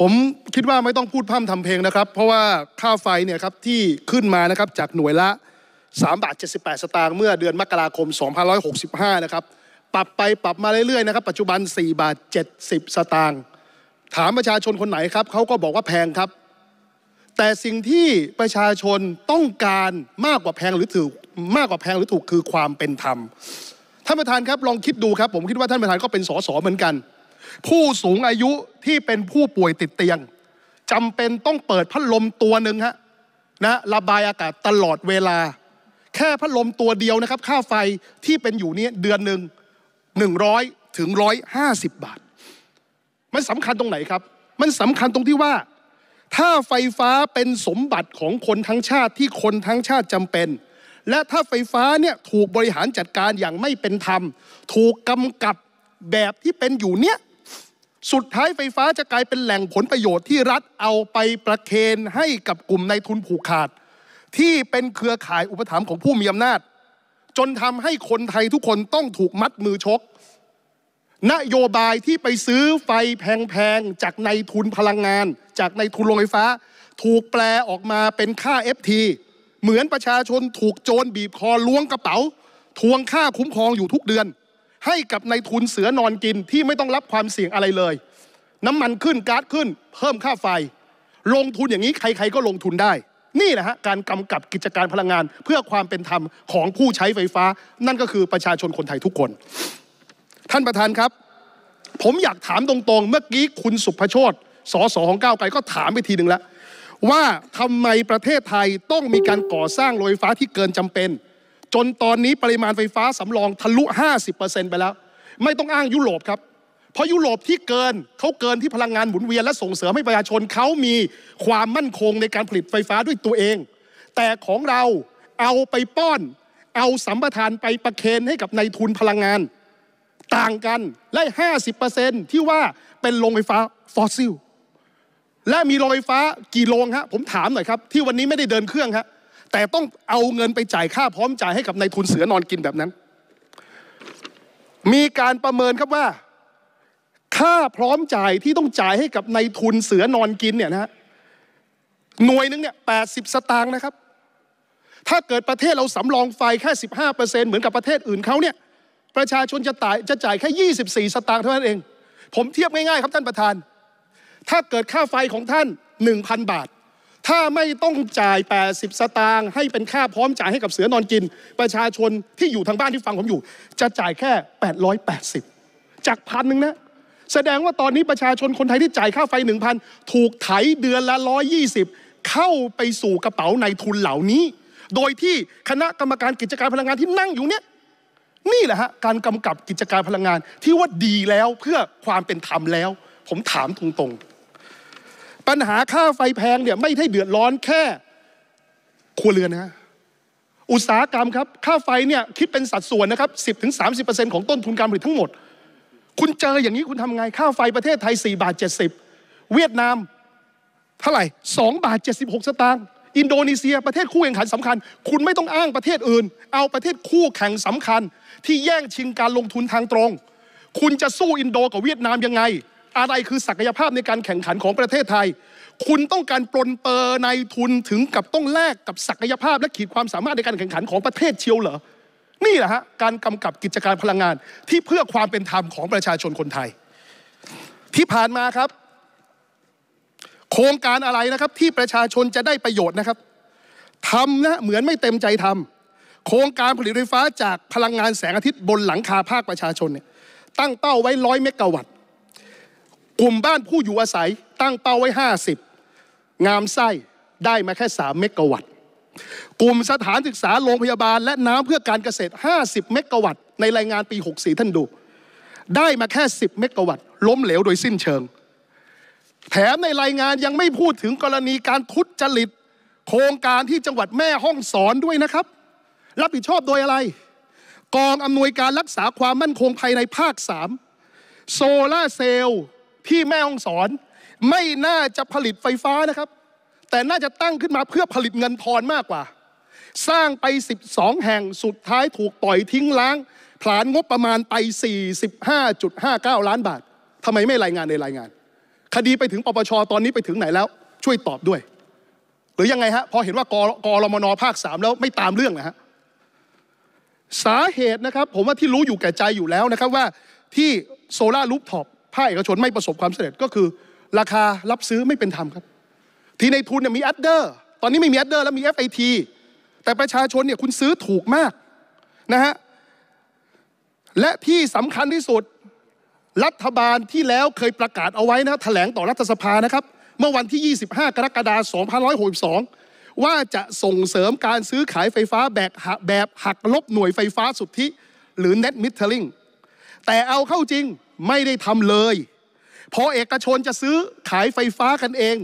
ผมคิดว่าไม่ต้องพูดพร่ำทำเพลงนะครับ เพราะว่าค่าไฟเนี่ยครับที่ขึ้นมานะครับจากหน่วยละ3บาท78 สตางค์เมื่อเดือนมกราคม2565 นะครับ ปรับไปปรับมาเรื่อยๆนะครับปัจจุบัน4บาท70 สตางค์ถามประชาชนคนไหนครับเขาก็บอกว่าแพงครับ แต่สิ่งที่ประชาชนต้องการมากกว่าแพงหรือถูกมากกว่าแพงหรือถูกคือความเป็นธรรม ท่านประธานครับ ลองคิดดูครับ ผมคิดว่าท่านประธานก็เป็นสสเหมือนกันผู้สูงอายุที่เป็นผู้ป่วยติดเตียงจำเป็นต้องเปิดพัดลมตัวหนึ่งฮะนะระบายอากาศตลอดเวลา แค่พัดลมตัวเดียวนะครับค่าไฟที่เป็นอยู่นี้เดือนหนึ่ง100 ถึง 150 บาทมันสำคัญตรงไหนครับ มันสำคัญตรงที่ว่า ถ้าไฟฟ้าเป็นสมบัติของคนทั้งชาติที่คนทั้งชาติจำเป็น และถ้าไฟฟ้าเนี่ยถูกบริหารจัดการอย่างไม่เป็นธรรม ถูกกำกับแบบที่เป็นอยู่เนี่ยสุดท้ายไฟฟ้าจะกลายเป็นแหล่งผลประโยชน์ที่รัฐเอาไปประเคนให้กับกลุ่มในทุนผูกขาด ที่เป็นเครือข่ายอุปถัมภ์ของผู้มีอำนาจ จนทำให้คนไทยทุกคนต้องถูกมัดมือชก นโยบายที่ไปซื้อไฟแพงๆ จากในทุนพลังงาน จากในทุนโรงไฟฟ้า ถูกแปลออกมาเป็นค่า FT เหมือนประชาชนถูกโจรบีบคอล้วงกระเป๋า ทวงค่าคุ้มครองอยู่ทุกเดือนให้กับในทุนเสือนอนกินที่ไม่ต้องรับความเสี่ยงอะไรเลย น้ำมันขึ้นก๊าซขึ้น เพิ่มค่าไฟ ลงทุนอย่างนี้ ใครๆ ก็ลงทุนได้ นี่แหละฮะ การกำกับกิจการพลังงาน เพื่อความเป็นธรรมของผู้ใช้ไฟฟ้า นั่นก็คือประชาชนคนไทยทุกคน ท่านประธานครับ ผมอยากถามตรงๆ เมื่อกี้คุณสุภโชตสอสอของก้าวไกลก็ถามไปทีหนึ่งแล้วว่าทำไมประเทศไทยต้องมีการก่อสร้างโรงไฟฟ้าที่เกินจำเป็นจนตอนนี้ปริมาณไฟฟ้าสำรองทะลุ 50%ไปแล้ว ไม่ต้องอ้างยุโรปครับ เพราะยุโรปที่เกินเขาเกินที่พลังงานหมุนเวียน และส่งเสริมให้ประชาชนเขามีความมั่นคงในการผลิตไฟฟ้าด้วยตัวเอง แต่ของเราเอาไปป้อนเอาสัมปทานไปประเคนให้กับในทุนพลังงาน ต่างกันและ 50%ที่ว่าเป็นโรงไฟฟ้าฟอสซิลและมีโรงไฟฟ้ากี่โรงฮะผมถามหน่อยครับที่วันนี้ไม่ได้เดินเครื่องครับแต่ต้องเอาเงินไปจ่ายค่าพร้อมจ่ายให้กับนายทุนเสือนอนกินแบบนั้น มีการประเมินครับว่าค่าพร้อมจ่ายที่ต้องจ่ายให้กับนายทุนเสือนอนกินเนี่ยนะฮะหน่วยนึงเนี่ยแปดสิบสตางค์นะครับ ถ้าเกิดประเทศเราสำรองไฟแค่15%เหมือนกับประเทศอื่นเขาเนี่ยประชาชนจะ่ายจะจ่ายแค่ 24 สตางค์เท่านั้นเอง ผมเทียบง่ายๆครับ ท่านประธาน ถ้าเกิดค่าไฟของท่าน 1,000 บาทถ้าไม่ต้องจ่าย 80 สตางค์ให้เป็นค่าพร้อมจ่ายให้กับเสือนอนกิน ประชาชนที่อยู่ทางบ้านที่ฟังผมอยู่ จะจ่ายแค่ 880จากพันหนึ่งนะแสดงว่าตอนนี้ประชาชนคนไทยที่จ่ายค่าไฟ 1,000 ถูกไถเดือนละ 120 เข้าไปสู่กระเป๋าในทุนเหล่านี้ โดยที่คณะกรรมการกิจการพลังงานที่นั่งอยู่เนี่ยนี่แหละฮะ การกำกับกิจการพลังงานที่ว่าดีแล้วเพื่อความเป็นธรรมแล้ว ผมถามตรงๆปัญหาค่าไฟแพงเนี่ยไม่ได้เดือดร้อนแค่ครัวเรือนนะ อุตสาหกรรมครับ ค่าไฟเนี่ยคิดเป็นสัดส่วนนะครับสิบถึงสาของต้นทุนการผลิตทั้งหมด คุณเจออย่างนี้คุณทำไง ค่าไฟประเทศไทย 4 บาท 70 เวียดนาม เท่าไหร่2 บาท 76 สตางค์อินโดนีเซีย ประเทศคู่แข่งขันสำคัญ คุณไม่ต้องอ้างประเทศอื่นเอาประเทศคู่แข่งสำคัญ ที่แย่งชิงการลงทุนทางตรง คุณจะสู้อินโดกับเวียดนามยังไงอะไรคือศักยภาพในการแข่งขันของประเทศไทย คุณต้องการปลนเปอร์ในทุนถึงกับต้องแลกกับศักยภาพและขีดความสามารถในการแข่งขันของประเทศเชียวเหรอ นี่แหละฮะการกำกับกิจการพลังงานที่เพื่อความเป็นธรรมของประชาชนคนไทย ที่ผ่านมาครับ โครงการอะไรนะครับที่ประชาชนจะได้ประโยชน์นะครับทำนะเหมือนไม่เต็มใจทำโครงการผลิตไฟฟ้าจากพลังงานแสงอาทิตย์บนหลังคาภาคประชาชนเนี่ยตั้งเป้าไว้ร้อยเมกะวัตต์กลุ่มบ้านผู้อยู่อาศัยตั้งเป้าไว้ 50 งามไส้ได้มาแค่ 3 เมกะวัตต์กลุ่มสถานศึกษาโรงพยาบาลและน้ำเพื่อการเกษตร 50 เมกะวัตต์ในรายงานปี 64 ท่านดู ได้มาแค่ 10 เมกะวัตต์ล้มเหลวโดยสิ้นเชิง แถมในรายงานยังไม่พูดถึงกรณีการทุจริต โครงการที่จังหวัดแม่ห้องสอนด้วยนะครับ รับผิดชอบโดยอะไร กองอำนวยการรักษาความมั่นคงภายในภาค 3 โซล่าเซลล์ที่แม่ฮ่องสอนไม่น่าจะผลิตไฟฟ้านะครับ แต่น่าจะตั้งขึ้นมาเพื่อผลิตเงินทอนมากกว่า สร้างไป 12 แห่งสุดท้ายถูกปล่อยทิ้งล้างผลานงบประมาณไป 45.59 ล้านบาททำไมไม่รายงานในรายงาน คดีไปถึงปปชตอนนี้ไปถึงไหนแล้ว ช่วยตอบด้วย หรือยังไงฮะพอเห็นว่ากกรมนภาค 3 แล้วไม่ตามเรื่องนะฮะสาเหตุนะครับผมว่าที่รู้อยู่แก่ใจอยู่แล้วนะครับว่าที่โซลารูปท็อปภาคเอกชนไม่ประสบความสำเร็จก็คือราคารับซื้อไม่เป็นธรรมครับ ทีในทุนเนี่ยมีแอดเดอร์ตอนนี้ไม่มีแอดเดอร์แล้วมี FIT แต่ประชาชนเนี่ยคุณซื้อถูกมากนะฮะและที่สำคัญที่สุดรัฐบาลที่แล้วเคยประกาศเอาไว้นะถแถลงต่อรัฐสภานะครับ เมื่อวันที่ 25 กรกฎาคม2562 ว่าจะส่งเสริมการซื้อขายไฟฟ้าแบบแบบหักลบหน่วยไฟฟ้าสุทธิ หรือ net metering แต่เอาเข้าจริงไม่ได้ทำเลยพอเอกชนจะซื้อขายไฟฟ้ากันเอง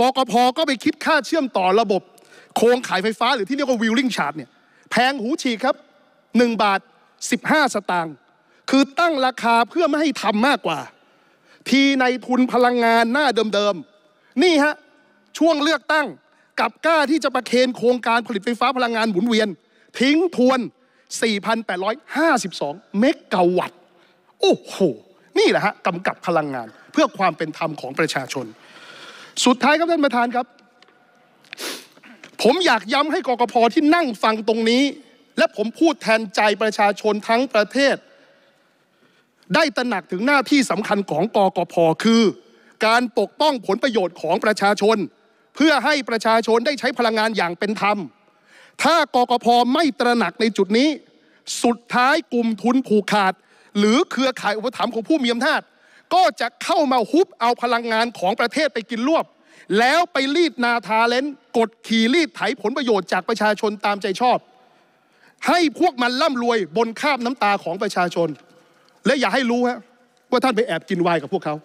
กกพก็ไปคิดค่าเชื่อมต่อระบบ โครงขายไฟฟ้าหรือที่เรียกว่าวิลลิงชาร์ดเนี่ยแพงหูฉีกครับ 1 บาท 15 สตางค์คือตั้งราคาเพื่อไม่ให้ทำมากกว่า ทีในทุนพลังงานหน้าเดิมๆนี่ฮะ ช่วงเลือกตั้งกับกล้าที่จะประเคนโครงการผลิตไฟฟ้าพลังงานหมุนเวียน ทิ้งทวน4,852เมกะวัตต์โอ้โห นี่แหละฮะกำกับพลังงานเพื่อความเป็นธรรมของประชาชน สุดท้ายครับท่านประธานครับ ผมอยากย้ำให้กกพที่นั่งฟังตรงนี้ และผมพูดแทนใจประชาชนทั้งประเทศ ได้ตระหนักถึงหน้าที่สำคัญของกกพคือ การปกป้องผลประโยชน์ของประชาชน เพื่อให้ประชาชนได้ใช้พลังงานอย่างเป็นธรรมถ้ากกพไม่ตระหนักในจุดนี้ สุดท้ายกลุ่มทุนผูกขาดหรือเครือข่ายอุปถัมภ์ของผู้มีอำนาจก็จะเข้ามาฮุบเอาพลังงานของประเทศไปกินรวบ แล้วไปรีดนาทาเลนกดขี่รีดไถผลประโยชน์จากประชาชนตามใจชอบ ให้พวกมันร่ำรวยบนคาบน้ำตาของประชาชน และอย่าให้รู้ฮะว่าท่านไปแอบกินวายกับพวกเขา